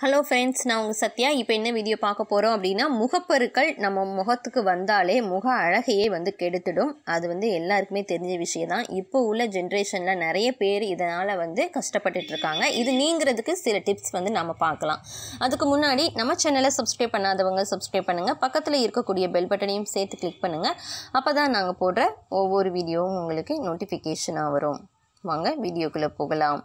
hello friends நான் உங்கள் சத்யா இப்போ என்ன வீடியோ பார்க்க போகிறோம் அப்படின்னா முகப்பருக்கள் நம்ம முகத்துக்கு வந்தாலே முக அழகையே வந்து கெடுத்துடும் அது வந்து எல்லாருக்குமே தெரிஞ்ச விஷயம் தான் இப்போ உள்ள ஜென்ரேஷனில் நிறைய பேர் இதனால் வந்து கஷ்டப்பட்டுட்ருக்காங்க இது நீங்கிறதுக்கு சில டிப்ஸ் வந்து நம்ம பார்க்கலாம் அதுக்கு முன்னாடி நம்ம சேனலை சப்ஸ்கிரைப் பண்ணாதவங்க சப்ஸ்கிரைப் பண்ணுங்கள் பக்கத்தில் இருக்கக்கூடிய பெல் பட்டனையும் சேர்த்து கிளிக் பண்ணுங்கள் அப்போ தான் நாங்கள் போடுற ஒவ்வொரு வீடியோவும் உங்களுக்கு நோட்டிஃபிகேஷனாக வரும் வாங்க வீடியோக்குள்ளே போகலாம்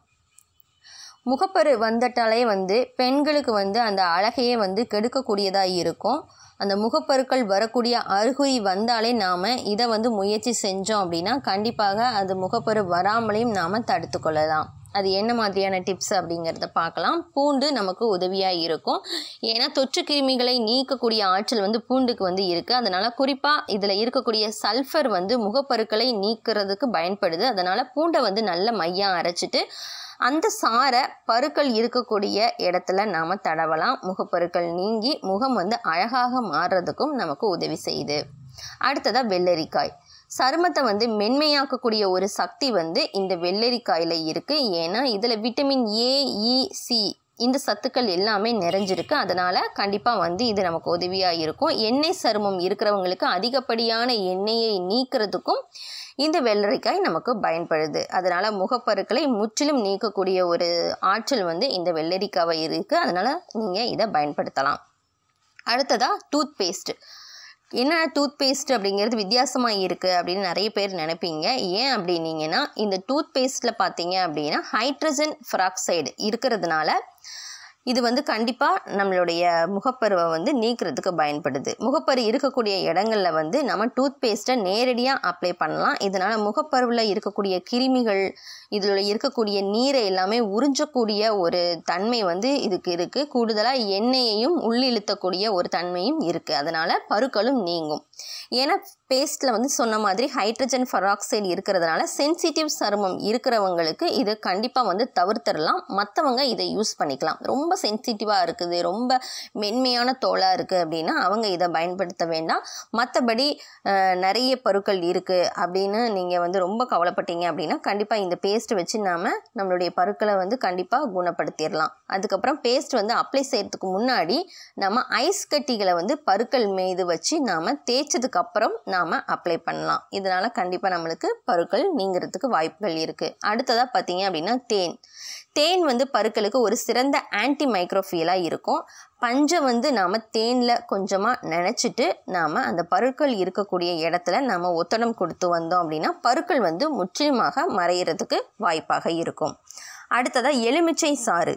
முகப்பரு வந்துட்டாலே வந்து பெண்களுக்கு வந்து அந்த அழகையே வந்து கெடுக்கக்கூடியதாக இருக்கும் அந்த முகப்பருக்கள் வரக்கூடிய அறிகுறி வந்தாலே நாம் இதை வந்து முயற்சி செஞ்சோம் அப்படின்னா கண்டிப்பாக அது முகப்பரு வராமலையும் நாம் தடுத்துக்கொள்ளலாம் அது என்ன மாதிரியான டிப்ஸ் அப்படிங்கிறத பார்க்கலாம் பூண்டு நமக்கு உதவியாக இருக்கும் ஏன்னா தொற்று கிருமிகளை நீக்கக்கூடிய ஆற்றல் வந்து பூண்டுக்கு வந்து இருக்குது அதனால் குறிப்பாக இதில் இருக்கக்கூடிய சல்ஃபர் வந்து முகப்பருக்களை நீக்கிறதுக்கு பயன்படுது அதனால் பூண்டை வந்து நல்ல மையம் அரைச்சிட்டு அந்த சாரை பருக்கள் இருக்கக்கூடிய இடத்துல நாம் தடவலாம் முகப்பருக்கள் நீங்கி முகம் வந்து அழகாக மாறுறதுக்கும் நமக்கு உதவி செய்யுது அடுத்ததாக வெள்ளரிக்காய் சருமத்தை வந்து மென்மையாக்கக்கூடிய ஒரு சக்தி வந்து இந்த வெள்ளரிக்காயில் இருக்குது ஏன்னா இதில் விட்டமின் ஏஇசி இந்த சத்துக்கள் எல்லாமே நிறைஞ்சிருக்கு அதனால் கண்டிப்பாக வந்து இது நமக்கு உதவியாக இருக்கும் எண்ணெய் சருமம் இருக்கிறவங்களுக்கு அதிகப்படியான எண்ணெயை நீக்கிறதுக்கும் இந்த வெள்ளரிக்காய் நமக்கு பயன்படுது அதனால் முகப்பருக்களை முற்றிலும் நீக்கக்கூடிய ஒரு ஆற்றல் வந்து இந்த வெள்ளரிக்காவை இருக்குது அதனால் நீங்கள் இதை பயன்படுத்தலாம் அடுத்ததாக டூத் பேஸ்ட்டு என்ன டூத் பேஸ்ட் அப்படிங்கிறது வித்தியாசமாக இருக்குது அப்படின்னு நிறைய பேர் நினைப்பீங்க ஏன் அப்படின்னீங்கன்னா இந்த டூத் பேஸ்ட்டில் பார்த்தீங்க அப்படின்னா ஹைட்ரஜன் ஃப்ராக்சைடு இருக்கிறதுனால இது வந்து கண்டிப்பாக நம்மளுடைய முகப்பருவை வந்து நீக்கிறதுக்கு பயன்படுது முகப்பரு இருக்கக்கூடிய இடங்களில் வந்து நம்ம டூத் பேஸ்ட்டை நேரடியாக அப்ளை பண்ணலாம் இதனால் முகப்பருவில் இருக்கக்கூடிய கிருமிகள் இதில் இருக்கக்கூடிய நீரை எல்லாமே உறிஞ்சக்கூடிய ஒரு தன்மை வந்து இதுக்கு இருக்குது கூடுதலாக எண்ணெயையும் உள்ளிழுத்தக்கூடிய ஒரு தன்மையும் இருக்குது அதனால் பருக்களும் நீங்கும் ஏன்னா பேஸ்ட்டில் வந்து சொன்ன மாதிரி ஹைட்ரஜன் ஃபராக்சைடு இருக்கிறதுனால சென்சிட்டிவ் சருமம் இருக்கிறவங்களுக்கு இது கண்டிப்பாக வந்து தவிர்த்துடலாம் மற்றவங்க இதை யூஸ் பண்ணிக்கலாம் ரொம்ப ரொம்ப சென்சிட்டிவாக இருக்குது ரொம்ப மென்மையான தோலாக இருக்குது அப்படின்னா அவங்க இதை பயன்படுத்த வேண்டாம் மற்றபடி நிறைய பருக்கள் இருக்குது அப்படின்னு நீங்கள் வந்து ரொம்ப கவலைப்பட்டீங்க அப்படின்னா கண்டிப்பாக இந்த பேஸ்ட் வச்சு நாம் நம்மளுடைய பருக்களை வந்து கண்டிப்பாக குணப்படுத்திடலாம் அதுக்கப்புறம் பேஸ்ட் வந்து அப்ளை செய்கிறதுக்கு முன்னாடி நம்ம ஐஸ் கட்டிகளை வந்து பருக்கள் மீது வச்சு நாம் தேய்ச்சதுக்கப்புறம் நாம் அப்ளை பண்ணலாம் இதனால் கண்டிப்பாக நம்மளுக்கு பருக்கள் நீங்கிறதுக்கு வாய்ப்புகள் இருக்குது அடுத்ததாக பார்த்தீங்க அப்படின்னா தேன் தேன் வந்து பருக்களுக்கு ஒரு சிறந்த ஆன்டி மைக்ரோஃபியலாக இருக்கும் பஞ்சை வந்து நாம் தேனில் கொஞ்சமாக நினச்சிட்டு நாம் அந்த பருக்கள் இருக்கக்கூடிய இடத்துல நாம் ஒத்தடம் கொடுத்து வந்தோம் அப்படின்னா பருக்கள் வந்து முற்றிலுமாக மறையிறதுக்கு வாய்ப்பாக இருக்கும் அடுத்ததாக எலுமிச்சை சாறு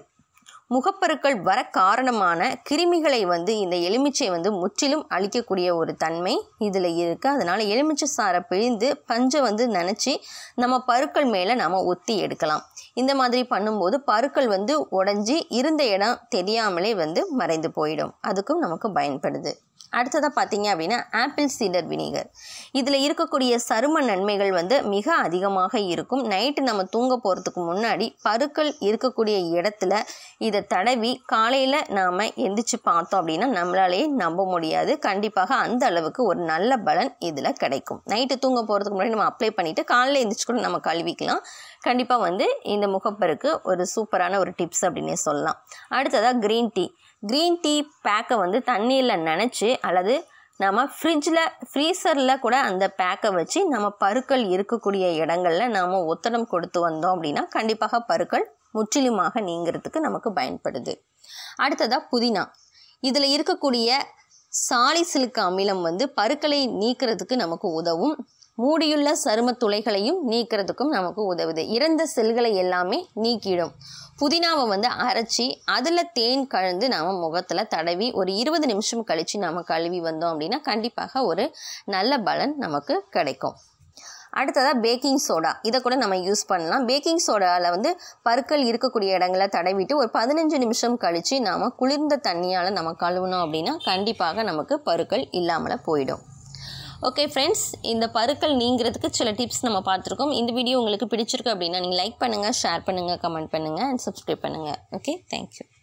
முகப்பருக்கள் வர காரணமான கிருமிகளை வந்து இந்த எலுமிச்சை வந்து முற்றிலும் அழிக்கக்கூடிய ஒரு தன்மை இதில் இருக்குது அதனால் எலுமிச்சை சாரை பிழிந்து பஞ்சை வந்து நினச்சி நம்ம பருக்கள் மேலே நம்ம ஒத்தி எடுக்கலாம் இந்த மாதிரி பண்ணும்போது பருக்கள் வந்து உடஞ்சி இருந்த இடம் தெரியாமலே வந்து மறைந்து போயிடும் அதுக்கும் நமக்கு பயன்படுது அடுத்ததாக பார்த்தீங்க அப்படின்னா ஆப்பிள் சீடர் வினிகர் இதில் இருக்கக்கூடிய சரும நன்மைகள் வந்து மிக அதிகமாக இருக்கும் நைட்டு நம்ம தூங்க போகிறதுக்கு முன்னாடி பருக்கள் இருக்கக்கூடிய இடத்துல இதை தடவி காலையில் நாம் எந்திரிச்சு பார்த்தோம் அப்படின்னா நம்மளாலேயே நம்ப முடியாது கண்டிப்பாக அந்த அளவுக்கு ஒரு நல்ல பலன் இதில் கிடைக்கும் நைட்டு தூங்க போகிறதுக்கு முன்னாடி நம்ம அப்ளை பண்ணிவிட்டு காலையில் எந்திரிச்சு கூட நம்ம கழுவிக்கலாம் கண்டிப்பாக வந்து இந்த முகப்பருக்கு ஒரு சூப்பரான ஒரு டிப்ஸ் அப்படின்னே சொல்லலாம் அடுத்ததாக க்ரீன் டீ க்ரீன் டீ பேக்கை வந்து தண்ணியில் நினச்சி அல்லது நம்ம ஃப்ரிட்ஜில் ஃப்ரீசரில் கூட அந்த பேக்கை வச்சு நம்ம பருக்கள் இருக்கக்கூடிய இடங்களில் நாம் ஒத்தடம் கொடுத்து வந்தோம் அப்படின்னா கண்டிப்பாக பருக்கள் முற்றிலுமாக நீங்கிறதுக்கு நமக்கு பயன்படுது அடுத்ததாக புதினா இதில் இருக்கக்கூடிய சாலிசிலுக்கு அமிலம் வந்து பருக்களை நீக்கிறதுக்கு நமக்கு உதவும் மூடியுள்ள சரும துளைகளையும் நீக்கிறதுக்கும் நமக்கு உதவுது இறந்த செல்களை எல்லாமே நீக்கிடும் புதினாவை வந்து அரைச்சி அதில் தேன் கலந்து நாம் முகத்தில் தடவி ஒரு இருபது நிமிஷம் கழித்து நாம் கழுவி வந்தோம் அப்படின்னா கண்டிப்பாக ஒரு நல்ல பலன் நமக்கு கிடைக்கும் அடுத்ததாக பேக்கிங் சோடா இதை கூட நம்ம யூஸ் பண்ணலாம் பேக்கிங் சோடாவில் வந்து பற்கள் இருக்கக்கூடிய இடங்களை தடவிட்டு ஒரு பதினஞ்சு நிமிஷம் கழித்து நாம் குளிர்ந்த தண்ணியால் நம்ம கழுவினோம் அப்படின்னா கண்டிப்பாக நமக்கு பருக்கள் இல்லாமல் போயிடும் ஓகே ஃப்ரெண்ட்ஸ் இந்த பருக்கள் நீங்கிறதுக்கு சில டிப்ஸ் நம்ம பார்த்துருக்கோம் இந்த வீடியோ உங்களுக்கு பிடிச்சிருக்கு அப்படின்னா நீங்கள் லைக் பண்ணுங்கள் ஷேர் பண்ணுங்கள் கமெண்ட் பண்ணுங்கள் அண்ட் சப்ஸ்கிரைப் பண்ணுங்கள் ஓகே தேங்க்யூ